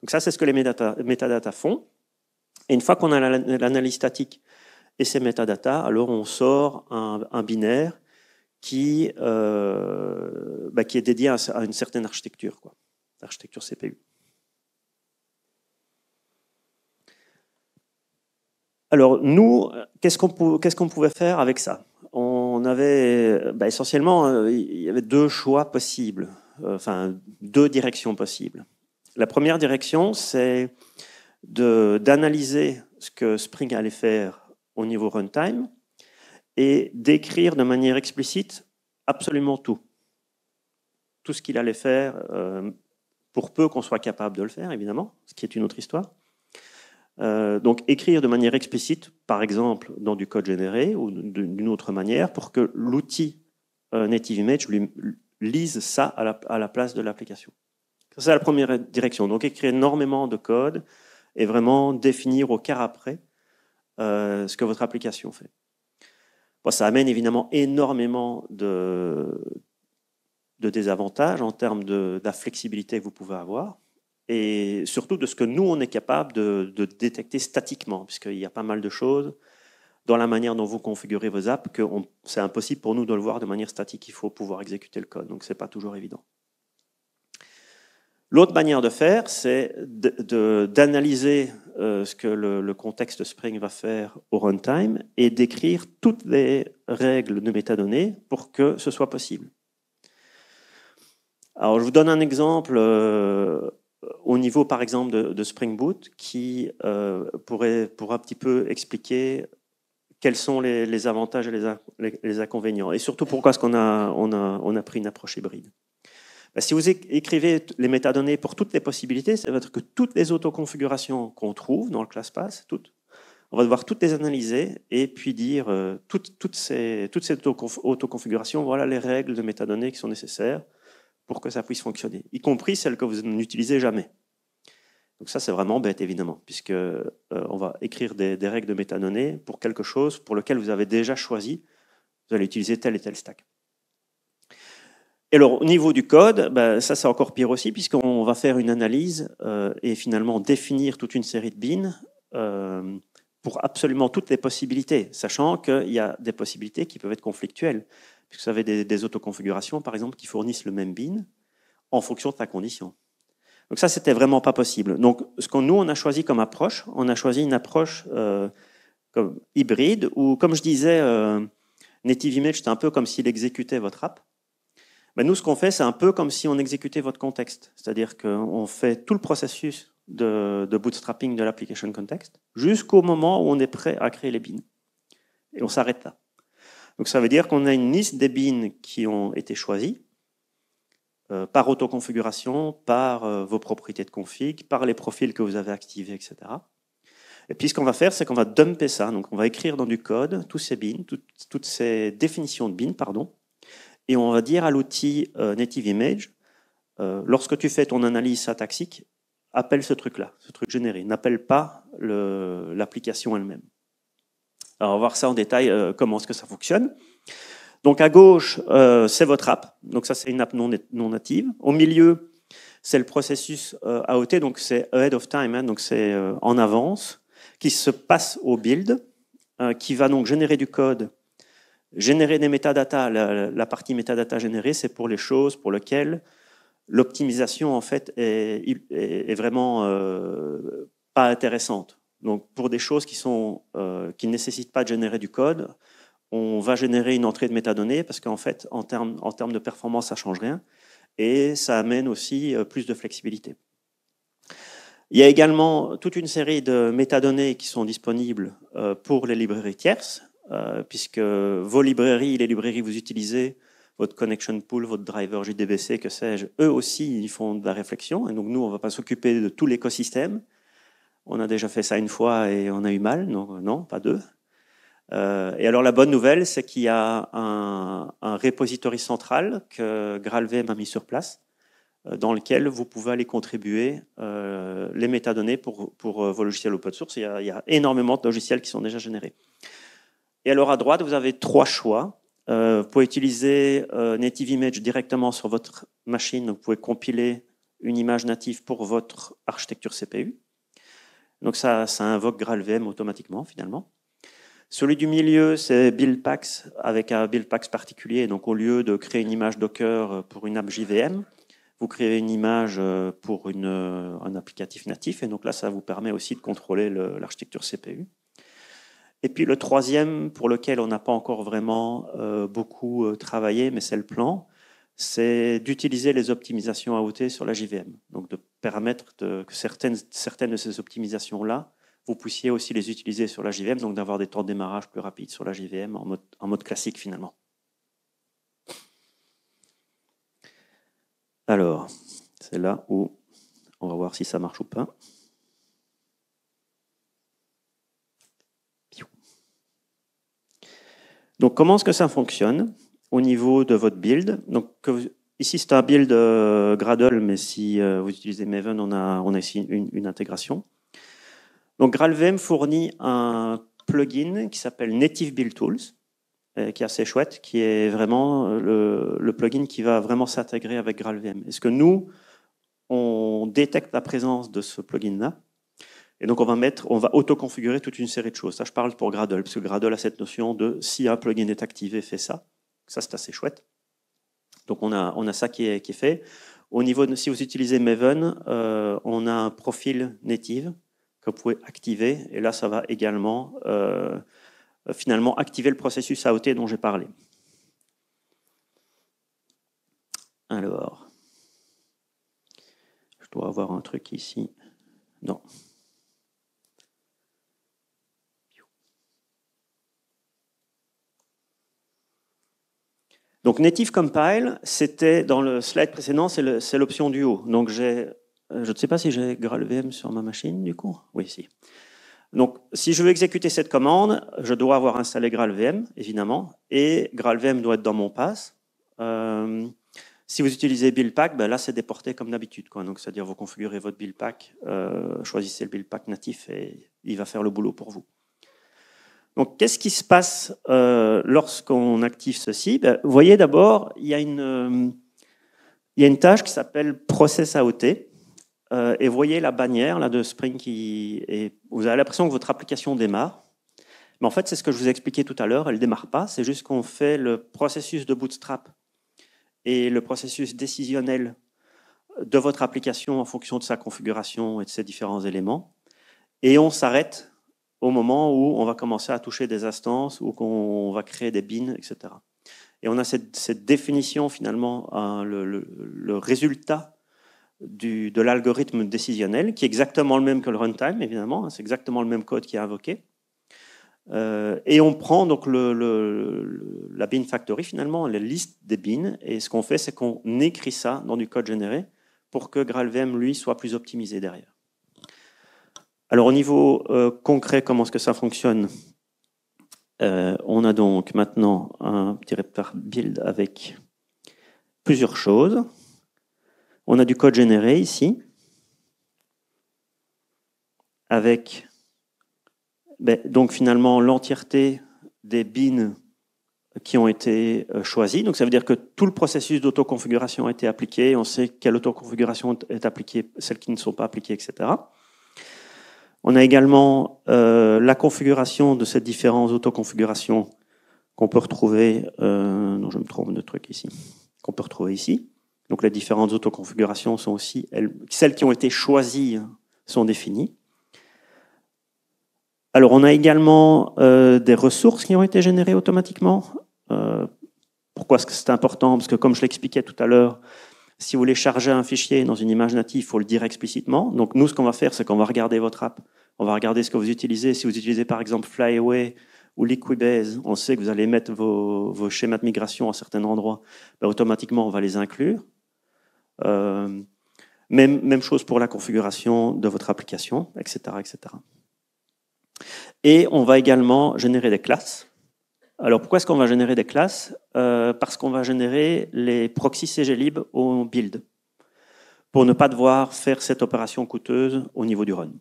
Donc ça, c'est ce que les metadata font. Et une fois qu'on a l'analyse statique et ces metadata, alors on sort un, binaire euh, bah, qui, est dédié à, une certaine architecture, quoi, architecture CPU. Alors nous, qu'est-ce qu'on pouvait faire avec ça On avait bah, essentiellement, euh, il y avait deux choix possibles, euh, enfin deux directions possibles. La première direction, c'est d'analyser ce que Spring allait faire au niveau runtime et d'écrire de manière explicite absolument tout. Tout ce qu'il allait faire, euh, pour peu qu'on soit capable de le faire, évidemment, ce qui est une autre histoire. Euh, donc écrire de manière explicite, par exemple dans du code généré ou d'une autre manière, pour que l'outil euh, Native Image lui, lise ça à la, place de l'application. C'est la première direction. Donc écrire énormément de code et vraiment définir au quart après euh, ce que votre application fait. ça amène évidemment énormément de, désavantages en termes de, de la flexibilité que vous pouvez avoir et surtout de ce que nous, on est capable de, détecter statiquement, puisqu'il y a pas mal de choses dans la manière dont vous configurez vos apps que c'est impossible pour nous de le voir de manière statique. Il faut pouvoir exécuter le code, donc ce n'est pas toujours évident. L'autre manière de faire, c'est d'analyser euh, ce que le, contexte Spring va faire au runtime et d'écrire toutes les règles de métadonnées pour que ce soit possible. Alors, je vous donne un exemple. Euh, euh, au niveau, par exemple, de, Spring Boot, qui euh, pourrait, un petit peu expliquer quels sont les, avantages et les, inconvénients, et surtout pourquoi est-ce qu'on a, on a, pris une approche hybride. Bah, si vous écrivez les métadonnées pour toutes les possibilités, ça veut dire que toutes les autoconfigurations qu'on trouve dans le ClassPass, toutes, on va devoir toutes les analyser et puis dire euh, toutes, toutes ces autoconfigurations, voilà les règles de métadonnées qui sont nécessaires pour que ça puisse fonctionner, y compris celles que vous n'utilisez jamais. Donc ça, c'est vraiment bête, évidemment, puisque euh, on va écrire des, règles de métadonnées pour quelque chose pour lequel vous avez déjà choisi, vous allez utiliser tel et tel stack. Et alors, au niveau du code, ben, ça c'est encore pire aussi, puisqu'on va faire une analyse euh, et finalement définir toute une série de bins euh, pour absolument toutes les possibilités, sachant qu'il y a des possibilités qui peuvent être conflictuelles. Puisque vous avez des, des autoconfigurations, par exemple, qui fournissent le même bin en fonction de ta condition. Donc ça, c'était vraiment pas possible. Donc ce qu'on nous on a choisi comme approche, on a choisi une approche euh, comme hybride où, comme je disais, euh, Native Image c'est un peu comme s'il exécutait votre app. mais nous, ce qu'on fait, c'est un peu comme si on exécutait votre contexte, c'est-à-dire qu'on fait tout le processus de, de bootstrapping de l'application context jusqu'au moment où on est prêt à créer les bins et on s'arrête là. Donc ça veut dire qu'on a une liste des bins qui ont été choisis euh, par autoconfiguration, par euh, vos propriétés de config, par les profils que vous avez activés, etc. Et puis ce qu'on va faire, c'est qu'on va dumper ça. Donc on va écrire dans du code tous ces bins, toutes ces définitions de bins, pardon, et on va dire à l'outil euh, Native Image, lorsque tu fais ton analyse syntaxique, appelle ce truc-là, ce truc généré. N'appelle pas l'application elle-même on va voir ça en détail, euh, comment est-ce que ça fonctionne. Donc, à gauche, euh, c'est votre app. Donc, ça, c'est une app non, native. Au milieu, c'est le processus euh, AOT, donc c'est ahead of time, hein. donc c'est en avance, qui se passe au build, qui va donc générer du code, générer des métadatas. La, partie métadata générée, c'est pour les choses pour lesquelles l'optimisation, en fait, est vraiment pas intéressante. Donc pour des choses euh, qui, ne nécessitent pas de générer du code, on va générer une entrée de métadonnées parce qu'en fait, en termes, en de performance, ça ne change rien. Et ça amène aussi euh, plus de flexibilité. Il y a également toute une série de métadonnées qui sont disponibles euh, pour les librairies tierces, puisque vos librairies, les librairies que vous utilisez, votre connection pool, votre driver JDBC, que sais-je, eux aussi, ils font de la réflexion. Et donc, nous, on ne va pas s'occuper de tout l'écosystème, on a déjà fait ça une fois et on a eu mal, non, non pas deux. Euh, et alors la bonne nouvelle, c'est qu'il y a un, un, repository central que GraalVM a mis sur place, euh, dans lequel vous pouvez aller contribuer euh, les métadonnées pour, pour, vos logiciels open source. Il y, a, énormément de logiciels qui sont déjà générés. Et alors à droite, vous avez trois choix. vous pouvez utiliser Native Image directement sur votre machine. Vous pouvez compiler une image native pour votre architecture CPU. Donc ça, ça invoque GraalVM automatiquement finalement. Celui du milieu, c'est BuildPax avec un BuildPax particulier. Donc au lieu de créer une image Docker pour une app JVM, vous créez une image euh, pour une, euh, un applicatif natif. Et donc là, ça vous permet aussi de contrôler l'architecture CPU. Et puis le troisième, pour lequel on n'a pas encore vraiment euh, beaucoup travaillé, mais c'est le plan, c'est d'utiliser les optimisations AOT sur la JVM. Donc de permettre que certaines, certaines de ces optimisations-là, vous puissiez aussi les utiliser sur la JVM, donc d'avoir des temps de démarrage plus rapides sur la JVM en mode, en mode classique finalement. Alors, c'est là où on va voir si ça marche ou pas. Donc comment est-ce que ça fonctionne au niveau de votre build Donc que Ici, c'est un build euh, Gradle, mais si euh, vous utilisez Maven, on a, on a ici une, intégration. Donc, GraalVM fournit un plugin qui s'appelle Native Build Tools, euh, qui est assez chouette, qui est vraiment le, plugin qui va vraiment s'intégrer avec GraalVM. Est-ce que nous, on détecte la présence de ce plugin-là et donc, on va mettre, on va auto-configurer toute une série de choses. Ça, je parle pour Gradle, parce que Gradle a cette notion de si un plugin est activé, fait ça. Ça, c'est assez chouette. Donc on a, on a ça qui est, fait. Au niveau si vous utilisez Maven, euh, on a un profil native que vous pouvez activer. Et là, ça va également euh, finalement activer le processus AOT dont j'ai parlé. Alors, je dois avoir un truc ici. Non. Donc native compile, c'était dans le slide précédent, c'est l'option du haut. Donc j'ai, euh, je ne sais pas si j'ai GraalVM sur ma machine du coup. Oui, si. Donc si je veux exécuter cette commande, je dois avoir installé GraalVM évidemment, et GraalVM doit être dans mon pass. Euh, si vous utilisez BuildPack, ben là c'est déporté comme d'habitude. Donc c'est-à-dire vous configurez votre BuildPack, euh, choisissez le BuildPack natif et il va faire le boulot pour vous. Donc, qu'est-ce qui se passe euh, lorsqu'on active ceci ben, Vous voyez d'abord, il y, a une, euh, une tâche qui s'appelle Process AOT. Euh, et vous voyez la bannière là, de Spring qui Vous avez l'impression que votre application démarre. Mais en fait, c'est ce que je vous ai expliqué tout à l'heure, elle ne démarre pas. C'est juste qu'on fait le processus de bootstrap et le processus décisionnel de votre application en fonction de sa configuration et de ses différents éléments. Et on s'arrête au moment où on va commencer à toucher des instances ou qu'on va créer des bins, etc. Et on a cette, définition finalement, hein, le, résultat du, de l'algorithme décisionnel, qui est exactement le même que le runtime, évidemment, hein, c'est exactement le même code qui est invoqué. Euh, et on prend donc le, la bin factory finalement, la liste des bins, et ce qu'on fait, c'est qu'on écrit ça dans du code généré pour que GraalVM, lui, soit plus optimisé derrière. Alors au niveau euh, concret, comment est-ce que ça fonctionne euh, On a donc maintenant un petit Build avec plusieurs choses. On a du code généré ici, avec ben, donc finalement l'entièreté des bins qui ont été euh, choisis. Donc ça veut dire que tout le processus d'autoconfiguration a été appliqué. On sait quelle autoconfiguration est appliquée, celles qui ne sont pas appliquées, etc. On a également euh, la configuration de ces différentes autoconfigurations qu'on peut retrouver, euh, non je me trompe de truc ici, qu'on peut retrouver ici. Donc les différentes autoconfigurations sont aussi, celles qui ont été choisies sont définies. Alors on a également euh, des ressources qui ont été générées automatiquement. pourquoi est-ce que c'est important Parce que comme je l'expliquais tout à l'heure, si vous voulez charger un fichier dans une image native, il faut le dire explicitement. Donc nous, ce qu'on va faire, c'est qu'on va regarder votre app. On va regarder ce que vous utilisez. Si vous utilisez par exemple Flyaway ou Liquibase, on sait que vous allez mettre vos, schémas de migration à certains endroits. Ben, automatiquement, on va les inclure. Euh, même, même chose pour la configuration de votre application, etc., etc. Et on va également générer des classes alors pourquoi est-ce qu'on va générer des classes euh, Parce qu'on va générer les proxys CGLib au build, pour ne pas devoir faire cette opération coûteuse au niveau du run.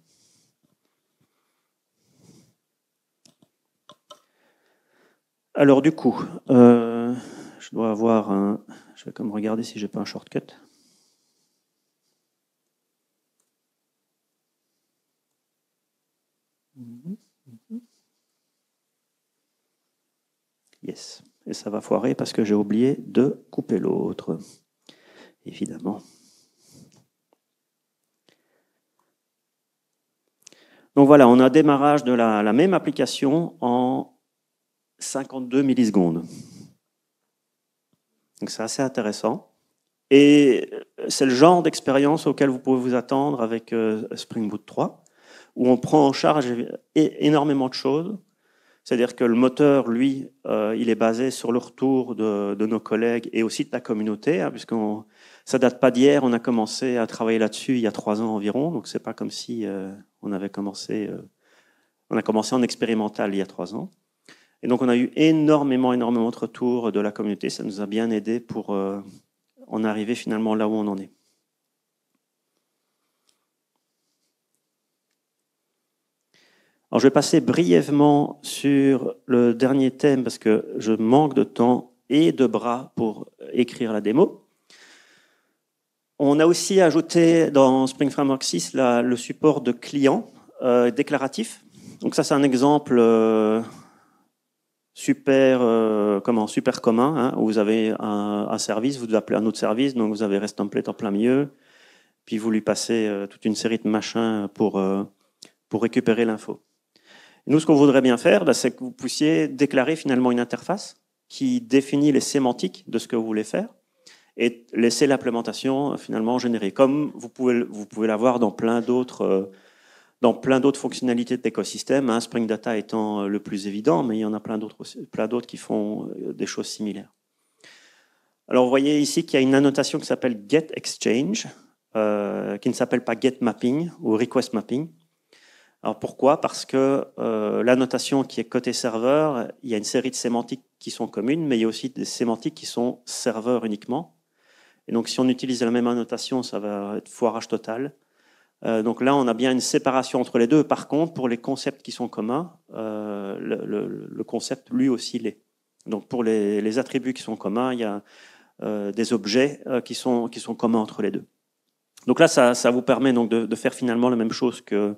Alors du coup, euh, je dois avoir un... Je vais quand même regarder si j'ai pas un shortcut. Mhm. Yes. Et ça va foirer parce que j'ai oublié de couper l'autre. Évidemment. Donc voilà, on a démarrage de la, la même application en 52 millisecondes. Donc c'est assez intéressant. Et c'est le genre d'expérience auquel vous pouvez vous attendre avec euh, Spring Boot 3, où on prend en charge énormément de choses c'est-à-dire que le moteur, lui, euh, il est basé sur le retour de, nos collègues et aussi de la communauté, hein, puisque ça date pas d'hier. On a commencé à travailler là-dessus il y a trois ans environ, donc c'est pas comme si euh, on avait commencé. Euh, on a commencé en expérimental il y a trois ans, et donc on a eu énormément, énormément de retours de la communauté. Ça nous a bien aidé pour en arriver finalement là où on en est. je vais passer brièvement sur le dernier thème parce que je manque de temps et de bras pour écrire la démo. On a aussi ajouté dans Spring Framework 6 le support de clients euh, déclaratifs. Donc ça, c'est un exemple euh, super, euh, comment, super commun. Hein. vous avez un, service, vous devez appeler un autre service, donc vous avez REST template en plein milieu, puis vous lui passez toute une série de machins pour, pour récupérer l'info. Nous, ce qu'on voudrait bien faire, bah, c'est que vous puissiez déclarer finalement une interface qui définit les sémantiques de ce que vous voulez faire et laisser l'implémentation euh, finalement générée, comme vous pouvez, vous pouvez l'avoir dans plein d'autres euh, dans plein d'autres fonctionnalités de l'écosystème, hein, Spring Data étant euh, le plus évident, mais il y en a plein d'autres plein d'autres qui font des choses similaires. Alors vous voyez ici qu'il y a une annotation qui s'appelle GetExchange qui ne s'appelle pas GetMapping ou RequestMapping alors pourquoi Parce que euh, l'annotation qui est côté serveur, il y a une série de sémantiques qui sont communes, mais il y a aussi des sémantiques qui sont serveurs uniquement. Et donc si on utilise la même annotation, ça va être foirage total. Euh, donc là, on a bien une séparation entre les deux. Par contre, pour les concepts qui sont communs, euh, le, concept lui aussi l'est. Donc pour les, attributs qui sont communs, il y a des objets qui, sont, qui sont communs entre les deux. Donc là, ça, vous permet donc de, faire finalement la même chose que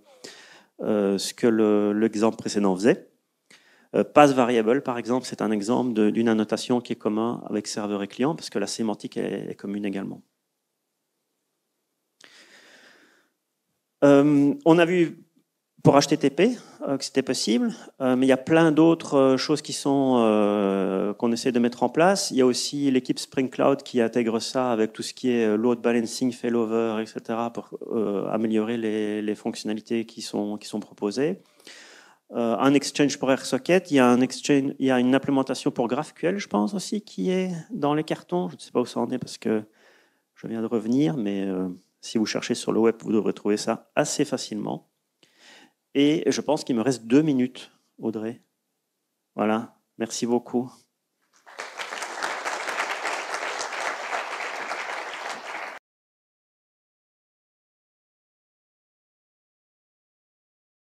euh, ce que l'exemple précédent faisait. Euh, Pass variable, par exemple, c'est un exemple d'une annotation qui est commun avec serveur et client, parce que la sémantique est, commune également. Euh, on a vu pour HTTP euh, que c'était possible, euh, mais il y a plein d'autres euh, choses qui sont qu'on essaie de mettre en place. Il y a aussi l'équipe Spring Cloud qui intègre ça avec tout ce qui est load balancing, failover, etc. pour améliorer les, fonctionnalités qui sont qui sont proposées. un exchange pour Airsocket il y a un exchange, il y a une implémentation pour GraphQL, je pense aussi, qui est dans les cartons. Je ne sais pas où ça en est parce que je viens de revenir, mais si vous cherchez sur le web, vous devrez trouver ça assez facilement. Et je pense qu'il me reste deux minutes, Audrey. Voilà, merci beaucoup.